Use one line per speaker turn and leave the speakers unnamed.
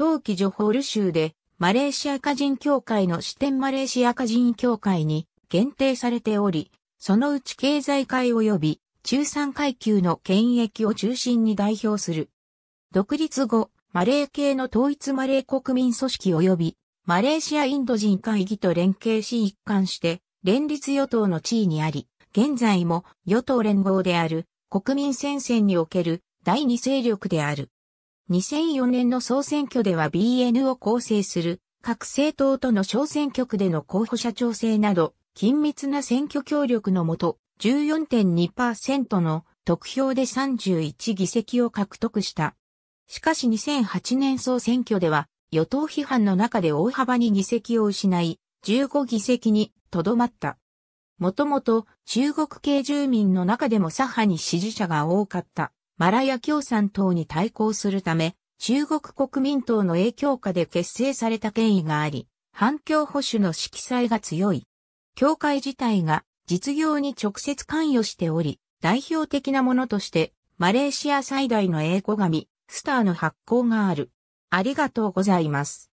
冬季ジョホール州で、マレーシア華人協会の支店マレーシア華人協会に限定されており、そのうち経済界及び中産階級の権益を中心に代表する。独立後、マレー系の統一マレー国民組織及びマレーシアインド人会議と連携し一貫して、連立与党の地位にあり、現在も与党連合である国民戦線における第二勢力である。2004年の総選挙では BN を構成する各政党との小選挙区での候補者調整など、緊密な選挙協力のもと、14.2%の得票で31議席を獲得した。しかし2008年総選挙では、与党批判の中で大幅に議席を失い、15議席にとどまった。もともと中国系住民の中でも左派に支持者が多かった。マラヤ共産党に対抗するため、中国国民党の影響下で結成された権威があり、反共保守の色彩が強い。教会自体が実業に直接関与しており、代表的なものとして、マレーシア最大の英語紙、スターの発行がある。ありがとうございます。